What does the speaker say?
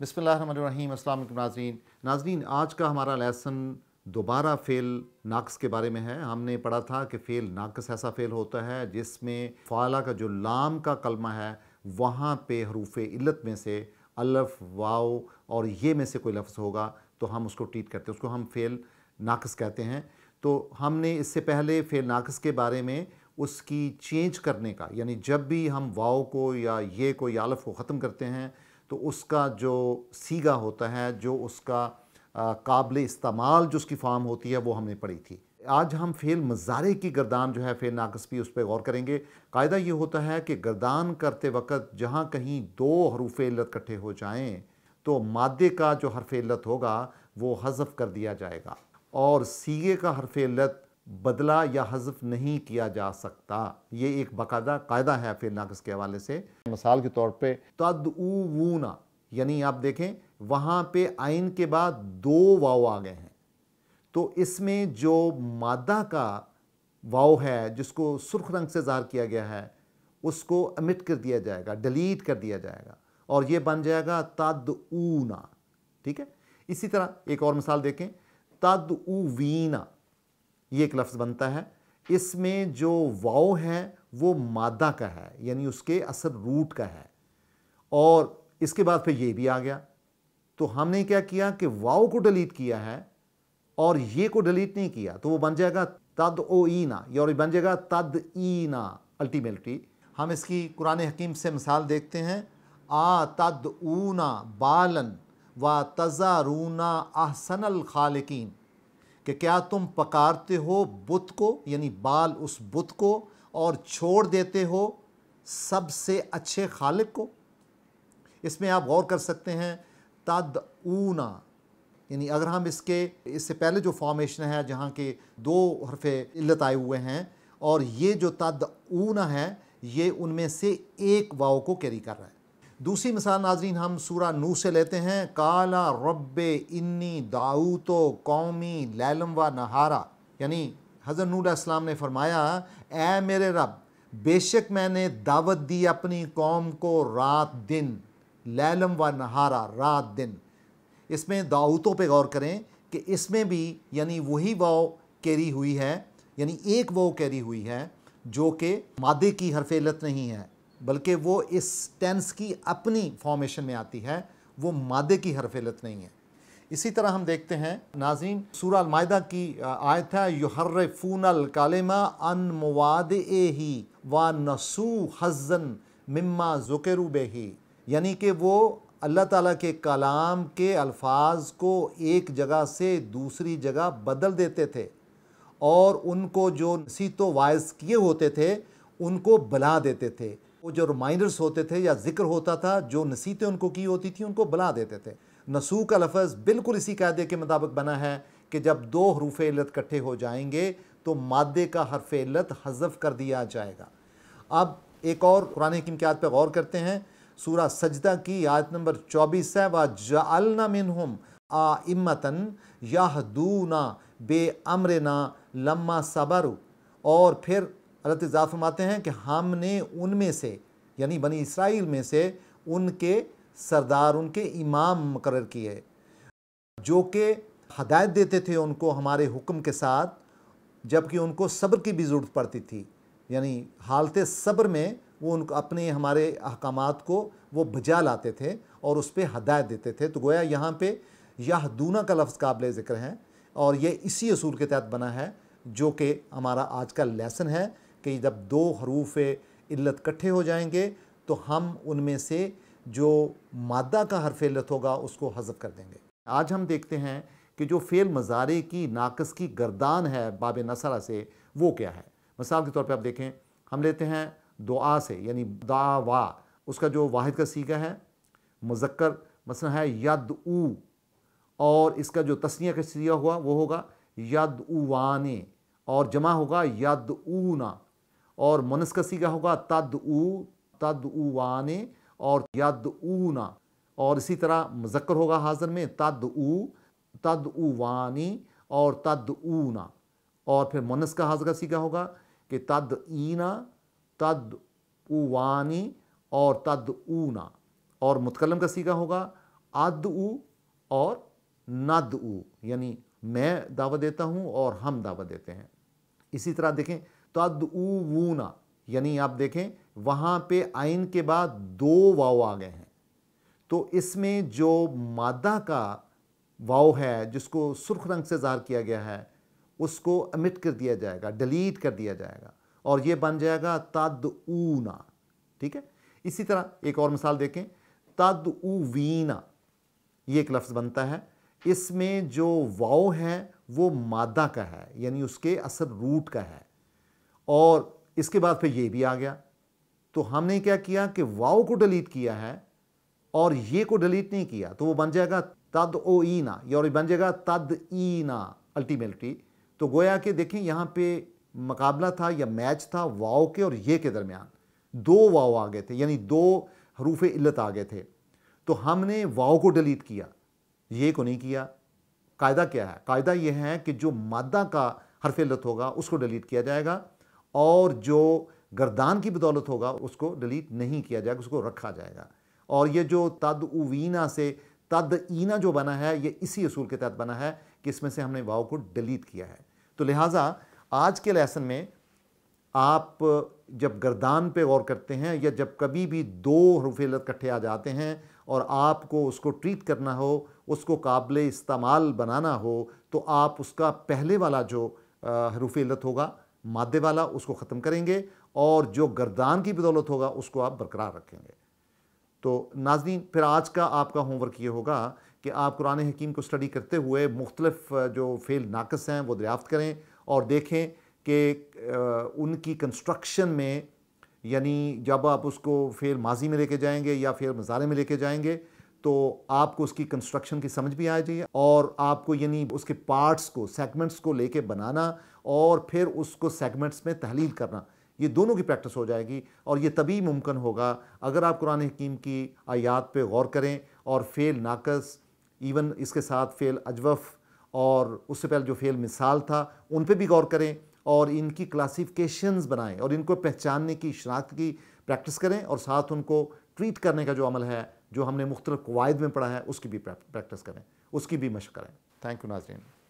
बसमीम असल नाजरीन नाजरीन आज का हमारा लेसन दोबारा फ़ेल नाक्स के बारे में है हमने पढ़ा था कि फ़ेल नाक्स ऐसा फ़ेल होता है जिसमें फ़ाला का जो लाम का कलमा है वहाँ पे हरूफ इल्लत में से अलफ वाओ और ये में से कोई लफ्ज़ होगा तो हम उसको ट्रीट करते हैं उसको हम फ़ेल नाकस कहते हैं तो हमने इससे पहले फ़ेल नाकस के बारे में उसकी चेंज करने का यानी जब भी हम वाओ को या ये को या अलफ को ख़त्म करते हैं तो उसका जो सीगा होता है जो उसका काबिल इस्तेमाल जो उसकी फॉर्म होती है वो हमने पढ़ी थी आज हम फ़ेल मज़ारे की गर्दान जो है फ़ेल नाकसपी उस पर गौर करेंगे कायदा ये होता है कि गर्दान करते वक्त जहाँ कहीं दो हरूफ इल्लत इकट्ठे हो जाएँ तो मादे का जो हरफ इल्लत होगा वो हजफ कर दिया जाएगा और सीगे का हरफ इल्लत बदला या हजफ नहीं किया जा सकता ये एक बाकायदा कायदा है फिर नाकस के हवाले से मिसाल के तौर पर तद ऊना यानी आप देखें वहाँ पे आइन के बाद दो वाव आ गए हैं तो इसमें जो मादा का वाओ है जिसको सुर्ख रंग से जहर किया गया है उसको अमिट कर दिया जाएगा डिलीट कर दिया जाएगा और ये बन जाएगा तद ऊना ठीक है इसी तरह एक और मिसाल देखें तद ऊवीना ये एक लफ्ज़ बनता है इसमें जो वाओ है वो मादा का है यानी उसके असर रूट का है और इसके बाद फिर ये भी आ गया तो हमने क्या किया कि वाओ को डिलीट किया है और ये को डिलीट नहीं किया तो वो बन जाएगा तद ओ ईना या और बन जाएगा तद ईना अल्टीमेटली हम इसकी कुरान हकीम से मिसाल देखते हैं आ तद ऊना बालन व तज़ारूना आहसन खालकिन कि क्या तुम पकारते हो बुत को यानी बाल उस बुत को और छोड़ देते हो सबसे अच्छे खालिक को इसमें आप गौर कर सकते हैं तद ऊना यानी अगर हम इसके इससे पहले जो फॉर्मेशन है जहाँ के दो हरफे इल्लत आए हुए हैं और ये जो तद ऊना है ये उनमें से एक वाव को कैरी कर रहा है दूसरी मिसाल नाजरीन हम सूरा नू से लेते हैं काला रब इन्नी दाऊ तो कौमी लैलम व नहारा यानी हज़र नूसम ने फरमाया ए मेरे रब बेशक मैंने दावत दी अपनी कौम को रात दिन लैलम व नहारा रात दिन इसमें दाऊतों पे गौर करें कि इसमें भी यानी वही वो कैरी हुई है यानी एक वो कैरी हुई है जो कि मादे की हरफेलत नहीं है बल्कि वो इस टेंस की अपनी फॉर्मेशन में आती है वो मादे की हरफेलत नहीं है इसी तरह हम देखते हैं नाजीन सूरा मायदा की आयत है युहर्रफूनल कालिमा अन मवाद ही व नसू हजन मिम्मा जुकरू ही यानी कि वो अल्लाह ताला के कलाम के अल्फाज को एक जगह से दूसरी जगह बदल देते थे और उनको जो सीतो वायस किए होते थे उनको बला देते थे वो जो रिमाइंडर्स होते थे या जिक्र होता था जो नसीतें उनको की होती थी उनको बुला देते थे नसू का लफज बिल्कुल इसी कायदे के मुताबिक बना है कि जब दो हरूफ इल्लत इकट्ठे हो जाएंगे तो मादे का हरफ इल्लत हजफ कर दिया जाएगा अब एक और कुरान हकीम की आयत पर गौर करते हैं सूरा सजदा की आयत नंबर चौबीस है व जालना मिनहम आमतन ना बे अमरना लम्मा सबर और फिर हजरत ज़ात फरमाते हैं कि हमने उनमें से यानी बनी इसराइल में से उनके सरदार उनके इमाम मुकर किए जो कि हदायत देते थे उनको हमारे हुक्म के साथ जबकि उनको सब्र की भी ज़रूरत पड़ती थी यानी हालत सब्र में वो उन अपने हमारे अहकाम को वो बजा लाते थे और उस पर हदायत देते थे तो गोया यहाँ पर यह दूना का लफ्ज़ काबिल ज़िक्र है और ये इसी असूल के तहत बना है जो कि हमारा आज का लेसन है कि जब दो हरूफ इल्लत कट्ठे हो जाएंगे तो हम उनमें से जो मादा का हरफ इल्लत होगा उसको हजफ कर देंगे आज हम देखते हैं कि जो फ़ेल मज़ारे की नाकस की गर्दान है बाब नसरा से वो क्या है मिसाल के तौर पर आप देखें हम लेते हैं दुआ से यानी दावा उसका जो वाहिद का सीखा है मुजक्कर मसल है यद ऊ और इसका जो तस्निया का सीखा हुआ वो होगा यद उवाने और जमा होगा यद ऊना और मनस्कसी का होगा तद ऊ तद ऊ और यद ऊना और इसी तरह मुजक्र होगा हाजिर में तद ऊ तद ऊ और तद ऊना और फिर मनस का हाजिर का सीखा होगा कि तद ईना तद उवानी और तद ऊना और मुतकलम का सीखा होगा अद ऊ और नद ऊ यानी मैं दावा देता हूँ और हम दावा देते हैं इसी तरह देखें तद ऊना यानी आप देखें वहां पे आइन के बाद दो वाव आ गए हैं तो इसमें जो मादा का वाव है जिसको सुर्ख रंग से ज़ार किया गया है उसको अमिट कर दिया जाएगा डिलीट कर दिया जाएगा और ये बन जाएगा तद ऊना ठीक है इसी तरह एक और मिसाल देखें तद ऊवीना ये एक लफ्ज़ बनता है इसमें जो वाव है वो मादा का है यानी उसके असर रूट का है और इसके बाद फिर ये भी आ गया तो हमने क्या किया कि वाओ को डिलीट किया है और ये को डिलीट नहीं किया तो वो बन जाएगा तद ओ ई या और बन जाएगा तद ई ना अल्टीमेटली तो गोया कि देखें यहाँ पे मुकाबला था या मैच था वाओ के और ये के दरमियान दो वाओ आ गए थे यानी दो हरूफ इल्लत आ गए थे तो हमने वाओ को डिलीट किया ये को नहीं किया कायदा क्या है कायदा यह है कि जो मादा का हरफ इल्लत होगा उसको डिलीट किया जाएगा और जो गर्दान की बदौलत होगा उसको डिलीट नहीं किया जाएगा उसको रखा जाएगा और ये जो तद उवीना से तद ईना जो बना है ये इसी असूल के तहत बना है कि इसमें से हमने वाव को डिलीट किया है तो लिहाजा आज के लेसन में आप जब गर्दान पे गौर करते हैं या जब कभी भी दो हरूफेल इकट्ठे आ जाते हैं और आपको उसको ट्रीट करना हो उसको काबिल इस्तेमाल बनाना हो तो आप उसका पहले वाला जो हरूफेलत होगा मादे वाला उसको ख़त्म करेंगे और जो गर्दान की बदौलत होगा उसको आप बरकरार रखेंगे तो नाजनी फिर आज का आपका होमवर्क ये होगा कि आप कुरान हकीम को स्टडी करते हुए मुख्तलफ जो फेल नाकस हैं वो दरियाफ़त करें और देखें कि उनकी कंस्ट्रक्शन में यानी जब आप उसको फेल माजी में लेके जाएंगे या फेल मज़ारे में लेके जाएंगे तो आपको उसकी कंस्ट्रक्शन की समझ भी आ जाइए और आपको यानी उसके पार्ट्स को सेगमेंट्स को लेके बनाना और फिर उसको सेगमेंट्स में तहलील करना ये दोनों की प्रैक्टिस हो जाएगी और ये तभी मुमकिन होगा अगर आप कुरान हकीम की आयात पे गौर करें और फ़ेल नाकस इवन इसके साथ फ़ेल अजवफ़ और उससे पहले जो फ़ेल मिसाल था उन पर भी गौर करें और इनकी क्लासिफिकेशंस बनाएं और इनको पहचानने की शनाख्त की प्रैक्टिस करें और साथ उनको ट्रीट करने का जो अमल है जो हमने मुख्तलिफ़ कवायद में पढ़ा है उसकी भी प्रैक्टिस करें उसकी भी मशक करें थैंक यू नाजरीन